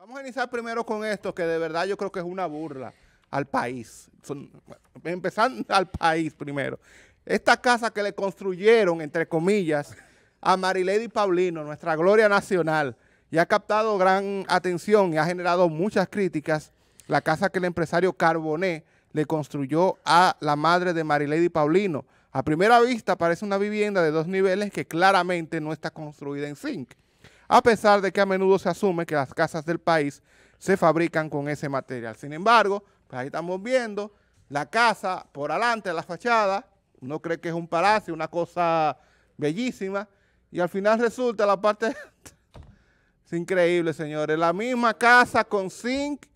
Vamos a iniciar primero con esto, que de verdad yo creo que es una burla al país. empezando al país primero. Esta casa que le construyeron, entre comillas, a Marilady Paulino, nuestra gloria nacional, y ha captado gran atención y ha generado muchas críticas. La casa que el empresario Carboné le construyó a la madre de Marilady Paulino. A primera vista parece una vivienda de dos niveles que claramente no está construida en zinc a pesar de que a menudo se asume que las casas del país se fabrican con ese material. Sin embargo, pues ahí estamos viendo la casa por adelante, la fachada, uno cree que es un palacio, una cosa bellísima, y al final resulta la parte... es increíble, señores. La misma casa con zinc,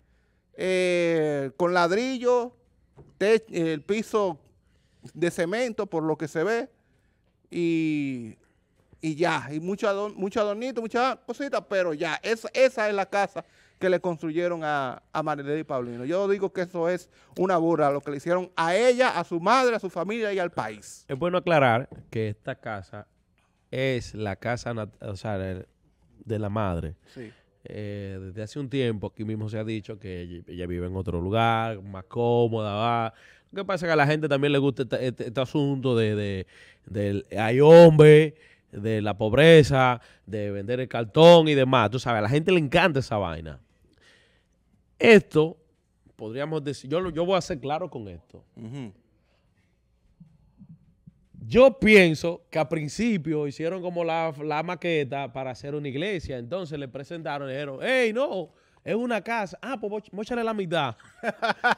eh, con ladrillo, el piso de cemento, por lo que se ve, y y ya. Y mucho, mucha mucho adornito, muchas cositas, pero ya. esa es la casa que le construyeron a, a y Paulino. Yo digo que eso es una burla, lo que le hicieron a ella, a su madre, a su familia y al país. Es bueno aclarar que esta casa es la casa o de la madre. Sí. Eh, desde hace un tiempo aquí mismo se ha dicho que ella, vive en otro lugar, más cómoda, Lo que pasa es que a la gente también le gusta este, este, asunto de, de, hay hombre de la pobreza, de vender el cartón y demás. Tú sabes, a la gente le encanta esa vaina. Esto, podríamos decir, yo, yo voy a ser claro con esto. Yo pienso que al principio hicieron como la, la, maqueta para hacer una iglesia. Entonces le presentaron y dijeron, hey, no, es una casa. Ah, pues mochale la mitad.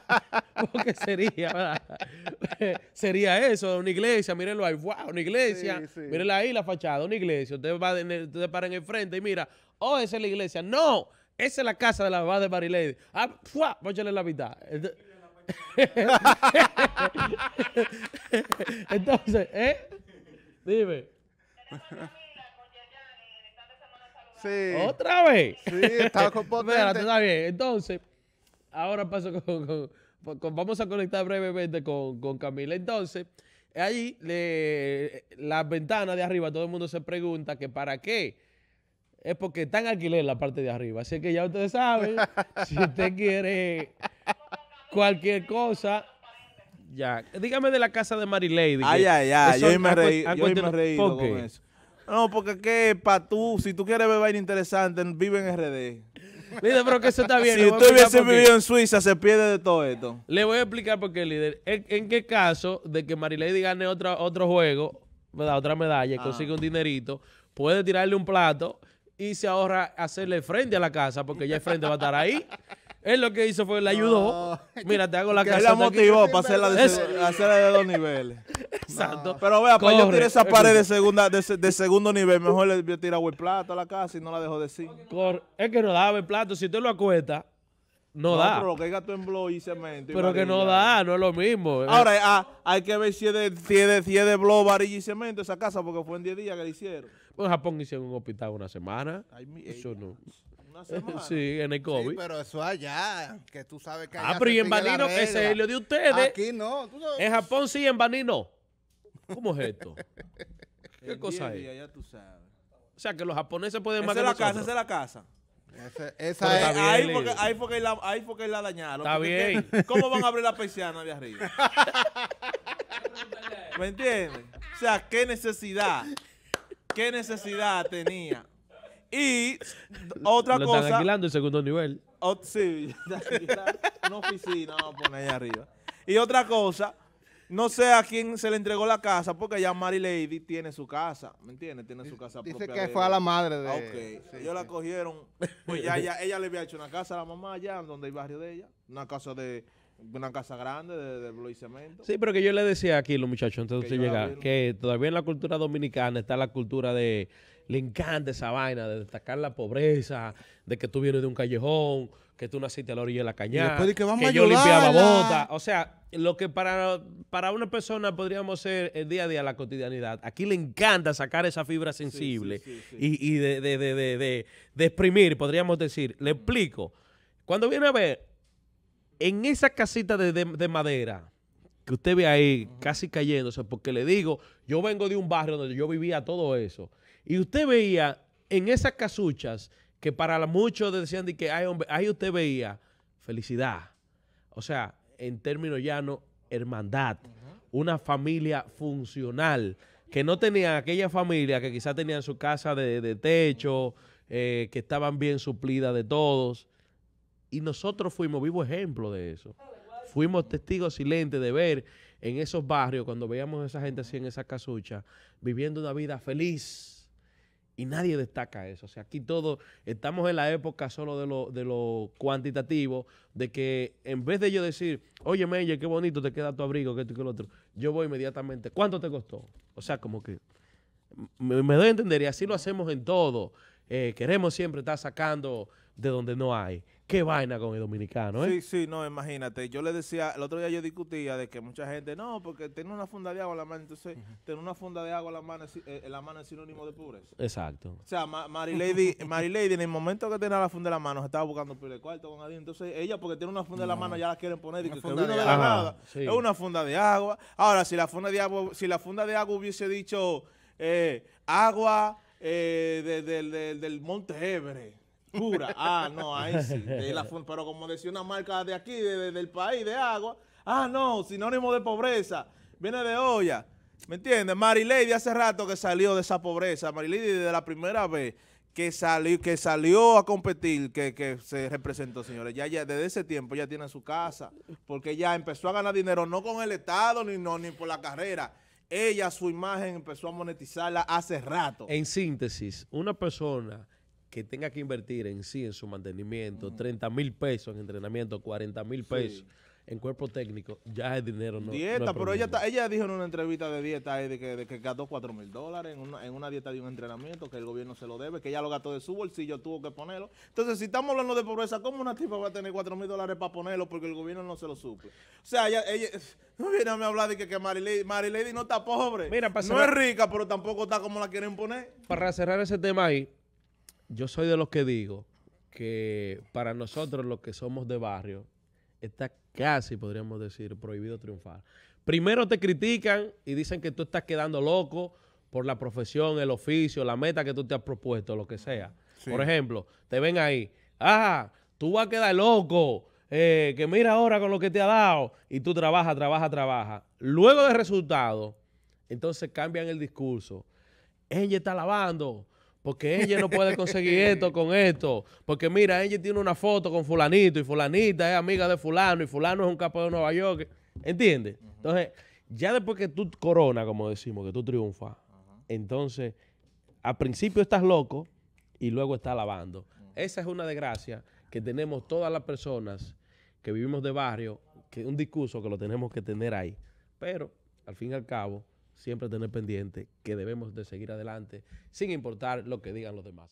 Porque sería, sería eso, una iglesia, mírenlo ahí, wow, una iglesia, sí, mírenla ahí la fachada, una iglesia. Usted, va en usted para en el frente y mira, oh, esa es la iglesia. No, esa es la casa de la abad de Barilady. Ah, ¡fua! voy la mitad. Entonces, ¿eh? Dime. Sí. ¿Otra vez? Sí, estaba con Mira, Está bien. Entonces, ahora paso con pues, vamos a conectar brevemente con, Camila. Entonces, ahí la las ventanas de arriba, todo el mundo se pregunta que para qué. Es porque están alquiler la parte de arriba. Así que ya ustedes saben, si usted quiere cualquier cosa, ya. Dígame de la casa de Mary Lady. Ay, ay, ay. Yo me reí. Yo me reí con eso. No, porque qué, para tú, si tú quieres beber vaina interesante, vive en RD líder, pero que eso está bien. Si usted hubiese vivido en Suiza, se pierde de todo esto. Le voy a explicar por qué, líder. ¿En, qué caso de que Marilady gane otro, otro juego, me da otra medalla, y ah. consigue un dinerito, puede tirarle un plato y se ahorra hacerle frente a la casa, porque ya el frente va a estar ahí. Él lo que hizo fue, le ayudó. Mira, te hago la casa. Él la motivó para hacerla de, dos niveles. Exacto. Pero vea, para pues, yo tiré esa pared de, segunda, de, segundo nivel, mejor le tiraba el plato a la casa y no la dejó de decir. Es que no daba el plato. Si usted lo acuesta, no, da. Pero que en y cemento. pero que no da, eh. no es lo mismo. Eh. Ahora, ah, hay que ver si es de, si de, varilla y cemento esa casa, porque fue en 10 días que la hicieron. Pues en Japón hicieron un hospital una semana. Eso no. Sí, en el COVID. Sí, pero eso allá, que tú sabes que ah, allá Ah, pero y en Banino, que es lo de ustedes. Aquí no. En Japón sí, en Banino. ¿Cómo es esto? ¿Qué cosa es? Ya tú sabes. O sea, que los japoneses pueden matar Esa es la casa, esa es la casa. esa es, ahí, fue que la, dañaron. Está bien. ¿Cómo van a abrir la persiana de arriba? ¿Me entiendes? O sea, ¿qué necesidad? ¿Qué necesidad tenía? Y otra Lo cosa. Están alquilando el segundo nivel. sí, una oficina vamos a poner ahí arriba. Y otra cosa, no sé a quién se le entregó la casa, porque ya Mary Lady tiene su casa, ¿me entiendes? Tiene su casa Dice propia. Dice que fue a la madre de... Ah, ella. ok. ellos la cogieron, pues ya, ella le había hecho una casa a la mamá allá, donde hay barrio de ella, una casa de... Una casa grande de, de y cemento. Sí, pero que yo le decía aquí los muchachos antes de llegar, que todavía en la cultura dominicana está la cultura de le encanta esa vaina de destacar la pobreza, de que tú vienes de un callejón, que tú naciste a la orilla de la cañada, de que, vamos yo limpiaba botas. O sea, lo que para, para una persona podríamos ser el día a día la cotidianidad, aquí le encanta sacar esa fibra sensible y, y de, de, de, de exprimir, podríamos decir. Le explico. Cuando viene a ver, en esa casita de, madera que usted ve ahí casi cayéndose, porque le digo, yo vengo de un barrio donde yo vivía todo eso. Y usted veía en esas casuchas que para muchos decían que, hay ahí usted veía felicidad. O sea, en términos llanos, hermandad. Una familia funcional. Que no tenía aquella familia que quizás en su casa de, techo, eh, que estaban bien suplidas de todos. Y nosotros fuimos vivo ejemplo de eso. Fuimos testigos silentes de ver en esos barrios, cuando veíamos a esa gente así en esas casuchas, viviendo una vida feliz y nadie destaca eso. O sea, aquí todos estamos en la época solo de lo, cuantitativo, de que en vez de yo decir, oye, Meyer, qué bonito te queda tu abrigo, que esto y que lo otro, yo voy inmediatamente, ¿cuánto te costó? O sea, como que me, doy a entender, y así lo hacemos en todo. Eh, queremos siempre estar sacando de donde no hay qué vaina con el dominicano, ¿eh? Sí, sí, no, imagínate. Yo le decía, el otro día yo discutía de que mucha gente, no, porque tiene una funda de agua en la mano, entonces tener una funda de agua en la mano, es, eh, la mano sinónimo de pobreza. Exacto. O sea, Mary, Lady, Mary Lady, en el momento que tenía la funda de la mano, se estaba buscando un de cuarto con alguien. Entonces, ella, porque tiene una funda de la mano, ya la quieren poner. Y que, funda de, nada. Es una funda de agua. Ahora, si la funda de agua, si la funda de agua hubiese dicho eh, agua eh, del monte Everest Pura. Ah, no, ahí sí. pero como decía una marca de aquí, del país, de agua. Ah, no, sinónimo de pobreza. Viene de olla. ¿Me entiendes? Marilady hace rato que salió de esa pobreza. Lady de la primera vez que salió, que salió a competir, que, se representó, señores. Ya, ya desde ese tiempo ya tiene su casa, porque ya empezó a ganar dinero, no con el Estado, ni, ni por la carrera. Ella, su imagen, empezó a monetizarla hace rato. En síntesis, una persona que tenga que invertir en sí, en su mantenimiento, 30 mil pesos en entrenamiento, 40 mil pesos en cuerpo técnico, ya es dinero no. Dieta, pero ella, está, ella dijo en una entrevista de dieta eh, de que, de que gastó 4 mil dólares en una, en una, dieta de un entrenamiento, que el gobierno se lo debe, que ella lo gastó de su bolsillo, tuvo que ponerlo. Entonces, si estamos hablando de pobreza, ¿cómo una tipa va a tener 4 mil dólares para ponerlo porque el gobierno no se lo suple? O sea, ella, no viene a hablar de que, que Marilady, no está pobre. Mira, no es rica, pero tampoco está como la quieren poner. Para cerrar ese tema ahí yo soy de los que digo que para nosotros los que somos de barrio está casi, podríamos decir, prohibido triunfar. Primero te critican y dicen que tú estás quedando loco por la profesión, el oficio, la meta que tú te has propuesto, lo que sea. Por ejemplo, te ven ahí, ah, tú vas a quedar loco, eh, que mira ahora con lo que te ha dado, y tú trabajas, trabajas, trabajas. Luego del resultado, entonces cambian el discurso. Ella está lavando, porque ella no puede conseguir esto con esto. Porque mira, ella tiene una foto con fulanito y fulanita es amiga de fulano y fulano es un capo de Nueva York. ¿Entiendes? Entonces, ya después que tú corona, como decimos, que tú triunfas, entonces, al principio estás loco y luego estás lavando. Esa es una desgracia que tenemos todas las personas que vivimos de barrio, que un discurso que lo tenemos que tener ahí. Pero, al fin y al cabo, siempre tener pendiente que debemos de seguir adelante sin importar lo que digan los demás.